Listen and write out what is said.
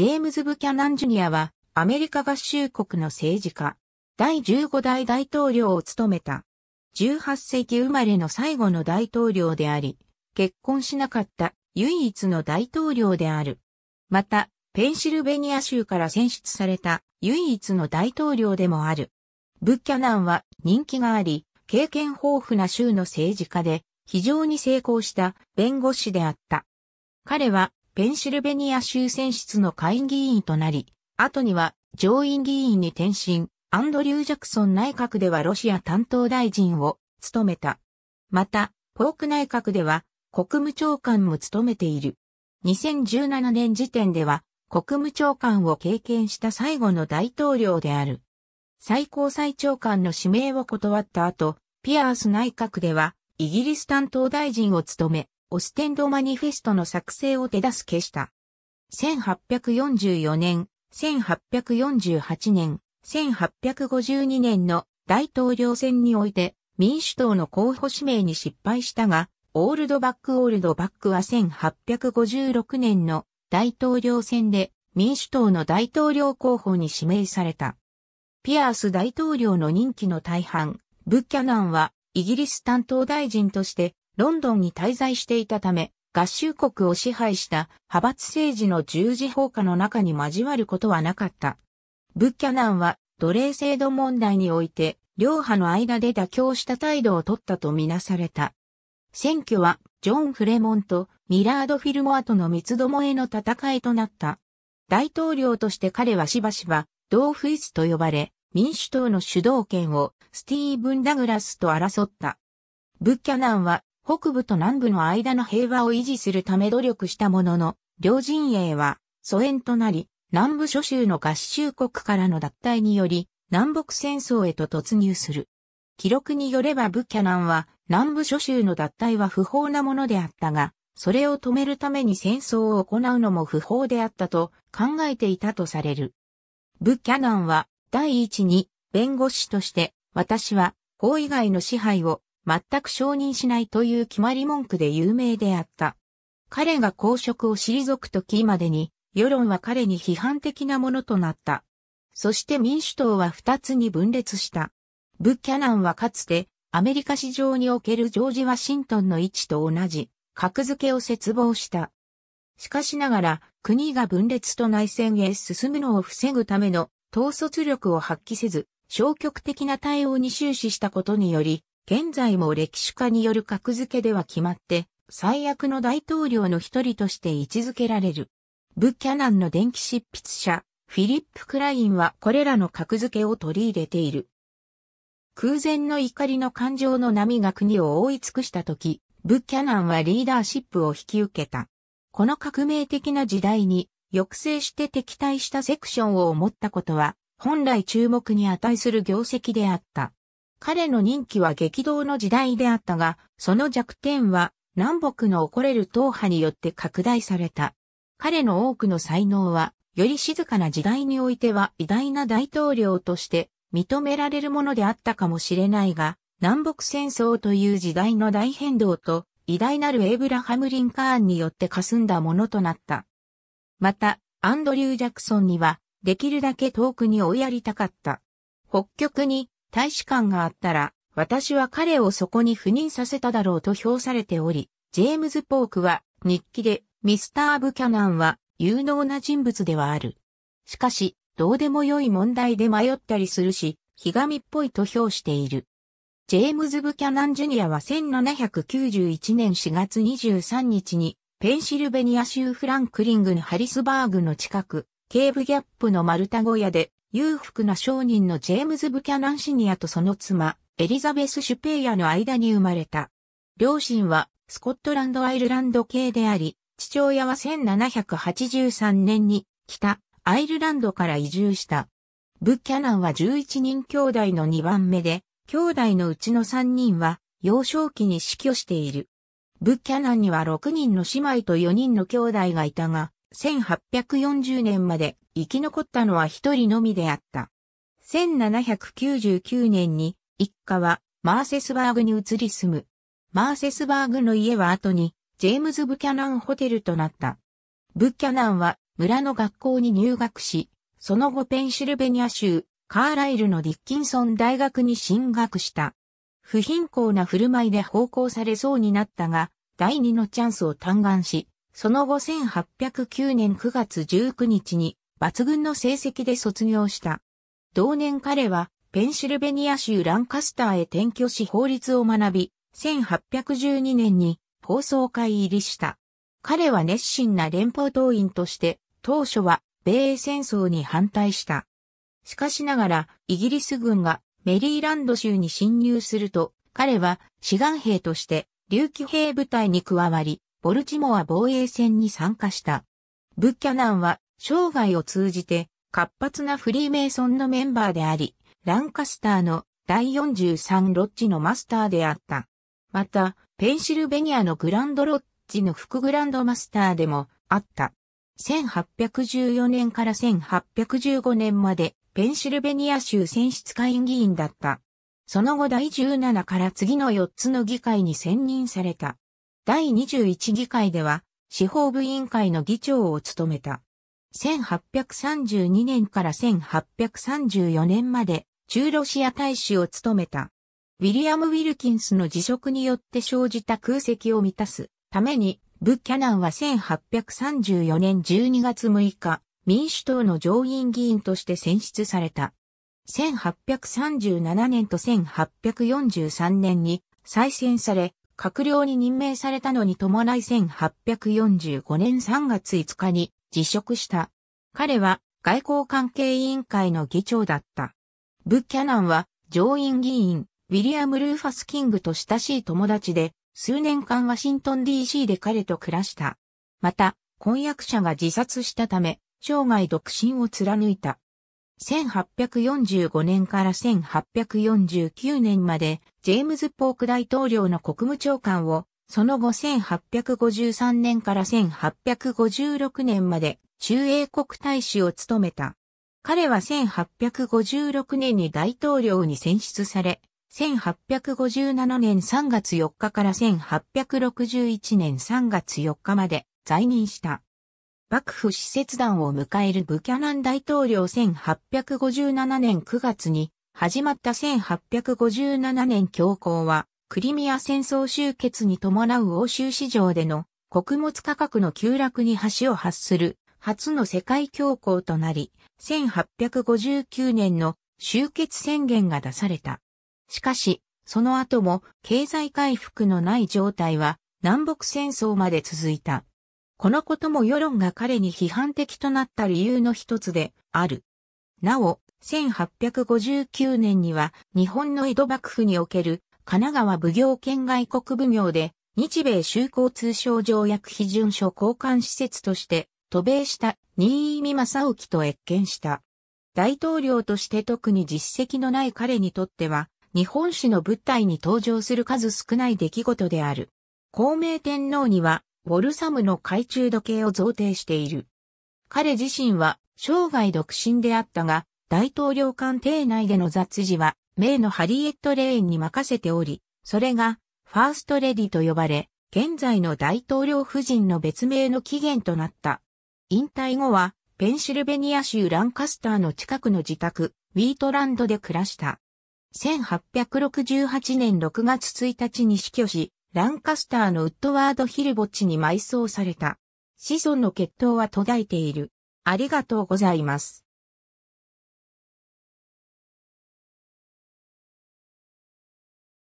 ジェームズ・ブキャナン・ジュニアは、アメリカ合衆国の政治家、第15代大統領を務めた。18世紀生まれの最後の大統領であり、結婚しなかった唯一の大統領である。また、ペンシルベニア州から選出された唯一の大統領でもある。ブッキャナンは人気があり、経験豊富な州の政治家で、非常に成功した弁護士であった。彼はペンシルベニア州選出の下院議員となり、後には上院議員に転身、アンドリュー・ジャクソン内閣ではロシア担当大臣を務めた。また、ポーク内閣では国務長官も務めている。2017年時点では国務長官を経験した最後の大統領である。最高裁長官の指名を断った後、ピアース内閣ではイギリス担当大臣を務め、オステンドマニフェストの作成を手助けした。1844年、1848年、1852年の大統領選において民主党の候補指名に失敗したが、オールドバックオールドバックは1856年の大統領選で民主党の大統領候補に指名された。ピアース大統領の任期の大半、ブッキャナンはイギリス担当大臣としてロンドンに滞在していたため、合衆国を支配した派閥政治の十字砲火の中に交わることはなかった。ブッキャナンは奴隷制度問題において、両派の間で妥協した態度を取ったとみなされた。選挙は、ジョン・フレモンとミラード・フィルモアとの三つどもえの戦いとなった。大統領として彼はしばしば、ドーフイスと呼ばれ、民主党の主導権をスティーブン・ダグラスと争った。ブッキャナンは北部と南部の間の平和を維持するため努力したものの、両陣営は疎遠となり、南部諸州の合衆国からの脱退により、南北戦争へと突入する。記録によればブキャナンは、南部諸州の脱退は不法なものであったが、それを止めるために戦争を行うのも不法であったと考えていたとされる。ブキャナンは、第一に、弁護士として、私は、法以外の支配を全く承認しないという決まり文句で有名であった。彼が公職を退くときまでに、世論は彼に批判的なものとなった。そして民主党は二つに分裂した。ブッキャナンはかつて、アメリカ市場におけるジョージ・ワシントンの位置と同じ、格付けを絶望した。しかしながら、国が分裂と内戦へ進むのを防ぐための統率力を発揮せず、消極的な対応に終始したことにより、現在も歴史家による格付けでは決まって、最悪の大統領の一人として位置づけられる。ブキャナンの電気執筆者、フィリップ・クラインはこれらの格付けを取り入れている。空前の怒りの感情の波が国を覆い尽くした時、ブキャナンはリーダーシップを引き受けた。この革命的な時代に抑制して敵対したセクションを思ったことは、本来注目に値する業績であった。彼の任期は激動の時代であったが、その弱点は南北の起これる党派によって拡大された。彼の多くの才能は、より静かな時代においては偉大な大統領として認められるものであったかもしれないが、南北戦争という時代の大変動と偉大なるエイブラハム・リンカーンによって霞んだものとなった。また、アンドリュー・ジャクソンには、できるだけ遠くに追いやりたかった。北極に大使館があったら、私は彼をそこに赴任させただろうと評されており、ジェームズ・ポークは日記でミスター・ブキャナンは有能な人物ではある。しかし、どうでも良い問題で迷ったりするし、ひがみっぽいと評している。ジェームズ・ブキャナン・ジュニアは1791年4月23日にペンシルベニア州フランクリングのハリスバーグの近く、ケーブギャップの丸太小屋で裕福な商人のジェームズ・ブキャナンシニアとその妻、エリザベス・シュペイヤの間に生まれた。両親は、スコットランド・アイルランド系であり、父親は1783年に、北、アイルランドから移住した。ブキャナンは11人兄弟の2番目で、兄弟のうちの3人は、幼少期に死去している。ブキャナンには6人の姉妹と4人の兄弟がいたが、1840年まで生き残ったのは一人のみであった。1799年に一家はマーセスバーグに移り住む。マーセスバーグの家は後にジェームズ・ブキャナンホテルとなった。ブキャナンは村の学校に入学し、その後ペンシルベニア州カーライルのディッキンソン大学に進学した。不貧困な振る舞いで奉公されそうになったが、第二のチャンスを嘆願し、その後1809年9月19日に抜群の成績で卒業した。同年彼は、ペンシルベニア州ランカスターへ転居し法律を学び、1812年に放送会入りした。彼は熱心な連邦党員として、当初は米英戦争に反対した。しかしながら、イギリス軍がメリーランド州に侵入すると、彼は志願兵として琉球兵部隊に加わり、ボルチモア防衛戦に参加した。ブッキャナンは生涯を通じて活発なフリーメイソンのメンバーであり、ランカスターの第43ロッジのマスターであった。また、ペンシルベニアのグランドロッジの副グランドマスターでもあった。1814年から1815年までペンシルベニア州選出会議員だった。その後第17から次の4つの議会に選任された。第21議会では司法部委員会の議長を務めた。1832年から1834年まで中ロシア大使を務めた。ウィリアム・ウィルキンスの辞職によって生じた空席を満たすために、ブッキャナンは1834年12月6日、民主党の上院議員として選出された。1837年と1843年に再選され、閣僚に任命されたのに伴い1845年3月5日に辞職した。彼は外交関係委員会の議長だった。ブッキャナンは上院議員、ウィリアム・ルーファス・キングと親しい友達で、数年間ワシントン DC で彼と暮らした。また、婚約者が自殺したため、生涯独身を貫いた。1845年から1849年まで、ジェームズ・ポーク大統領の国務長官をその後1853年から1856年まで中英国大使を務めた。彼は1856年に大統領に選出され、1857年3月4日から1861年3月4日まで在任した。幕府使節団を迎えるブキャナン大統領1857年9月に始まった1857年教皇はクリミア戦争終結に伴う欧州市場での穀物価格の急落に橋を発する初の世界恐慌となり、1859年の終結宣言が出された。しかし、その後も経済回復のない状態は南北戦争まで続いた。このことも世論が彼に批判的となった理由の一つである。なお、1859年には日本の江戸幕府における神奈川奉行県外国奉行で、日米修好通商条約批准書交換施設として、渡米した新井美正興と謁見した。大統領として特に実績のない彼にとっては、日本史の舞台に登場する数少ない出来事である。孔明天皇には、ウォルサムの懐中時計を贈呈している。彼自身は、生涯独身であったが、大統領官邸内での雑事は、名のハリエット・レーンに任せており、それが、ファーストレディと呼ばれ、現在の大統領夫人の別名の起源となった。引退後は、ペンシルベニア州ランカスターの近くの自宅、ウィートランドで暮らした。1868年6月1日に死去し、ランカスターのウッドワード・ヒルボッチに埋葬された。子孫の血統は途絶えている。ありがとうございます。